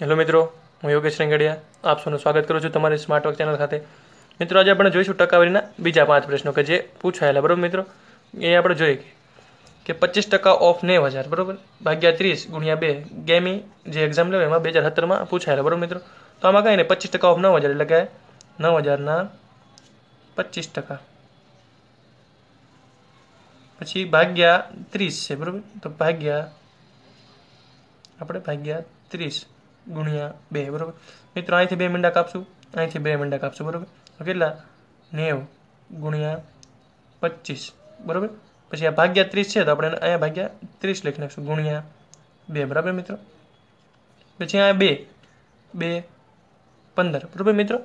hello મિત્રો હું યોગેશ રંગડિયા આપ સૌનું સ્વાગત કરું છું તમારી સ્માર્ટ વર્ક ચેનલ ખાતે મિત્રો આજે આપણે જોઈશું ટકાવારીના બીજા પાંચ પ્રશ્નો કે જે પૂછાયેલા બરાબર મિત્રો એ આપણે જોઈએ કે પચીસ ટકા ઓફ નેવ હજાર બરાબર ભાગ્યા ત્રીસ ગુણ્યા બે ગેમી જે એક્ઝામ લેવાય એમાં બે હજાર સત્તરમાં પૂછાયેલા બરાબર મિત્રો તો આમાં કાંઈ નહીં પચીસ ટકા ઓફ નવ હજાર એટલે કે નવ હજારના પચીસ ટકા પછી ભાગ્યા ત્રીસ છે બરાબર તો ભાગ્યા આપણે ભાગ્યા ત્રીસ ગુણ્યા બે બરાબર મિત્રો અહીંથી બે મીંડા કાપશું અહીંથી બે મીંડા કાપશું બરાબર કેટલા નેવ ગુણ્યા પચીસ બરાબર પછી આ ભાગ્યા ત્રીસ છે તો આપણે અહીંયા ભાગ્યા ત્રીસ લખી નાખશું ગુણ્યા બે બરાબર મિત્રો પછી આ બે બે પંદર બરાબર મિત્રો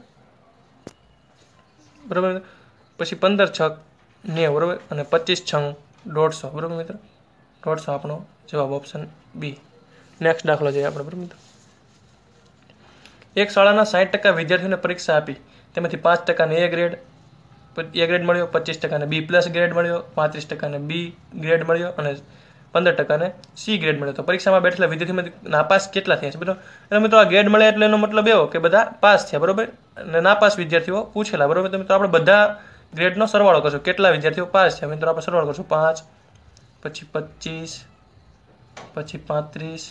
બરાબર પછી પંદર છ નેવ બરાબર અને પચીસ છ દોઢસો બરાબર મિત્રો દોઢસો આપણો જવાબ ઓપ્શન બી નેક્સ્ટ દાખલો જોઈએ આપણે બરાબર મિત્રો એક શાળાના સાઠ ટકા વિદ્યાર્થીઓને પરીક્ષા આપી તેમાંથી પાંચ ટકાને એ ગ્રેડ એ ગ્રેડ મળ્યો પચીસ ટકાને બી પ્લસ ગ્રેડ મળ્યો પાંત્રીસ ટકાને બી ગ્રેડ મળ્યો અને પંદર ટકાને સી ગ્રેડ મળ્યો તો પરીક્ષામાં બેઠેલા વિદ્યાર્થીમાંથી નાપાસ કેટલા થયા છે બરાબર એટલે મિત્રો આ ગ્રેડ મળ્યા એટલે એનો મતલબ એવો કે બધા પાસ થયા બરાબર અને નાપાસ વિદ્યાર્થીઓ પૂછેલા બરાબર તો મિત્રો આપણે બધા ગ્રેડનો સરવાળો કરશું કેટલા વિદ્યાર્થીઓ પાસ થયા મિત્રો આપણે સરવાળો કરશું પાંચ પછી પચીસ પછી પાંત્રીસ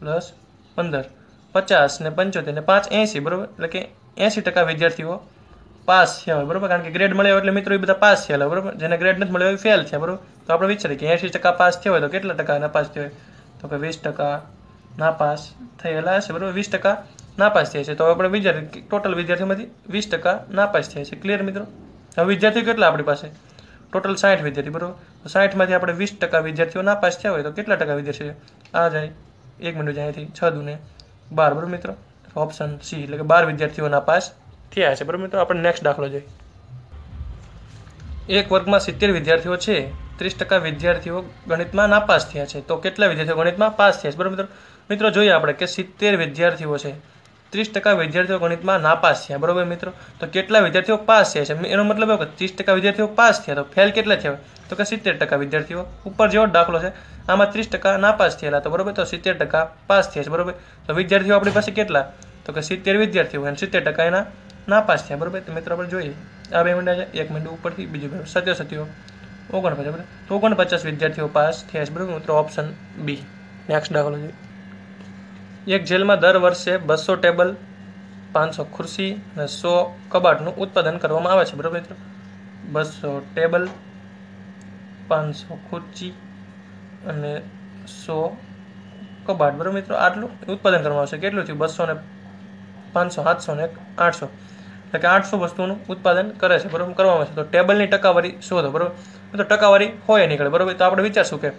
પ્લસ પંદર પચાસ ને પંચોતેર ને પાંચ એંસી બરાબર એટલે કે એંસી ટકા વિદ્યાર્થીઓ પાસ થયા હોય બરાબર કારણ કે ગ્રેડ મળ્યા હોય એટલે મિત્રો એ બધા પાસ થયેલા બરાબર જેને ગ્રેડ નથી મળ્યો એ ફેલ થયા બરાબર તો આપણે વિચારીએ કે એંસી ટકા પાસ થયો હોય તો કેટલા ટકા નાપાસ થયો હોય તો કે વીસ ટકા નાપાસ થયેલા હશે બરાબર વીસ ટકા નાપાસ થયા છે તો આપણે વિચારીએ કે ટોટલ વિદ્યાર્થીમાંથી વીસ ટકા નાપાસ થયા છે ક્લિયર મિત્રો હવે વિદ્યાર્થીઓ કેટલા આપણી પાસે ટોટલ સાઠ વિદ્યાર્થી બરાબર સાઠમાંથી આપણે વીસ ટકા વિદ્યાર્થીઓ નાપાસ થયા હોય તો કેટલા ટકા વિદ્યાર્થીઓ આ જાય એક મિનિટ અહીંયાથી છ દુને બાર બરાબર મિત્રો ઓપ્શન સી એટલે કે બાર વિદ્યાર્થીઓના પાસ થયા છે બરાબર મિત્રો આપણે નેક્સ્ટ દાખલો જોઈએ એક વર્ગમાં સિત્તેર વિદ્યાર્થીઓ છે ત્રીસ ટકા વિદ્યાર્થીઓ ગણિતમાં નાપાસ થયા છે તો કેટલા વિદ્યાર્થીઓ ગણિતમાં પાસ થયા છે બરાબર મિત્રો મિત્રો જોઈએ આપણે કે સિત્તેર વિદ્યાર્થીઓ છે ત્રીસ ટકા વિદ્યાર્થીઓ ગણિતમાં નાપાસ થયા બરાબર મિત્રો તો કેટલા વિદ્યાર્થીઓ પાસ થયા છે એનો મતલબ એવો કે ત્રીસ ટકા વિદ્યાર્થીઓ પાસ થયા તો ફેલ કેટલા થયા તો કે સિત્તેર ટકા વિદ્યાર્થીઓ ઉપર જેવો દાખલો છે આમાં ત્રીસ ટકા નાપાસ થયેલા તો બરાબર તો સિત્તેર ટકા પાસ થયા છે બરાબર તો વિદ્યાર્થીઓ આપણી પાસે કેટલા તો કે સિત્તેર વિદ્યાર્થીઓ અને સિત્તેર ટકા એના નાપાસ થયા બરાબર તો મિત્રો આપણે જોઈએ આ બે મિનિટ છે એક મિનિટ ઉપરથી બીજું બરાબર સત્યો સત્યો ઓગણપચાસ બરાબર તો ઓગણપચાસ વિદ્યાર્થીઓ પાસ થયા છે બરાબર મિત્રો ઓપ્શન બી નેક્સ્ટ દાખલો જોઈએ એક જેલમાં દર વર્ષે બસો ટેબલ પાંચસો ખુરશી અને સો કબાટનું ઉત્પાદન કરવામાં આવે છે બરાબર મિત્રો બસો ટેબલ પાંચસો ખુરશી અને સો કબાટ બરાબર મિત્રો આટલું ઉત્પાદન કરવામાં આવશે કેટલું થયું બસો ને પાંચસો સાતસો ને આઠસો એટલે કે આઠસો વસ્તુનું ઉત્પાદન કરે છે બરાબર કરવામાં આવે છે તો ટેબલની ટકાવારી શોધો બરાબર તો ટકાવારી હોય નીકળે બરાબર તો આપણે વિચારશું કે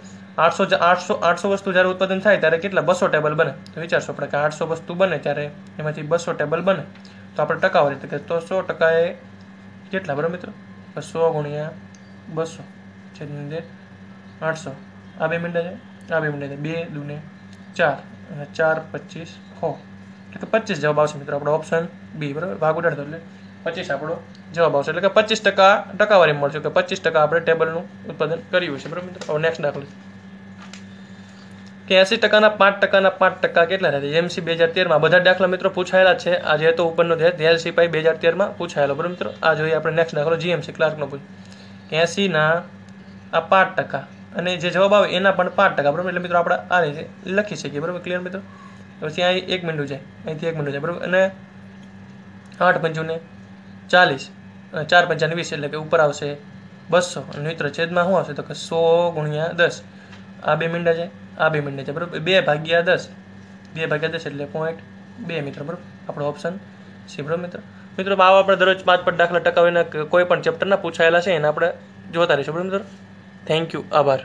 આઠસો આઠસો આઠસો વસ્તુ જ્યારે ઉત્પાદન થાય ત્યારે કેટલા બસો ટેબલ બને તો વિચારશો આપણે કે આઠસો વસ્તુ બને ત્યારે એમાંથી બસો ટેબલ બને તો આપણે ટકાવારી એટલે કે તો સો ટકા એ કેટલા બરાબર મિત્રો સો ગુણ્યા બસો છેદની અંદર આઠસો આ બે મિનિટ છે આ બે મિનિટ છે બે દુને ચાર અને ચાર પચીસ હો એટલે કે પચીસ જવાબ આવશે મિત્રો આપણો ઓપ્શન બી બરાબર ભાગ ઉડાડતો એટલે પચીસ આપણો જવાબ આવશે એટલે કે પચીસ ટકા ટકાવારી મળશે કે પચીસ ટકા આપણે ટેબલનું ઉત્પાદન કર્યું છે બરાબર મિત્રો હવે નેક્સ્ટ દાખલો કે એંસી ટકાના પાંચ ટકાના પાંચ ટકા કેટલા રહેશે એમસી બે હજાર તેરમાં બધા દાખલા મિત્રો પૂછાયેલા છે આજે તો ઉપરનો એલસી પાઈ બે હજાર તેરમાં પૂછાયેલો બરાબર મિત્રો આ જોઈએ આપણે નેક્સ્ટ દાખલો જીએમસી ક્લાર્કનો પૂછ એંસીના આ પાંચ ટકા અને જે જવાબ આવે એના પણ પાંચ ટકા બરાબર એટલે મિત્રો આપણે આ રીતે લખી શકીએ બરાબર ક્લિયર મિત્રો પછી અહીં એક મિનિટ જાય અહીંથી એક મિનિટ જાય બરાબર અને આઠ પંચુને ચાલીસ ચાર પંચાને વીસ એટલે કે ઉપર આવશે બસો અને મિત્ર છેદમાં શું આવશે તો કે સો ગુણ્યા દસ આ બે મીંડા છે આ બે મીંડા છે બરાબર બે ભાગ્યા દસ બે ભાગ્યા દસ એટલે પોઈન્ટ બે મિત્રો બરાબર આપણો ઓપ્શન સી બરાબર મિત્રો મિત્રો આવા આપણે દરરોજ પાંચ પાંચ દાખલા ટકાવીને કોઈ પણ ચેપ્ટરના પૂછાયેલા છે એને આપણે જોતા રહીશું બરાબર મિત્રો થેન્ક યુ આભાર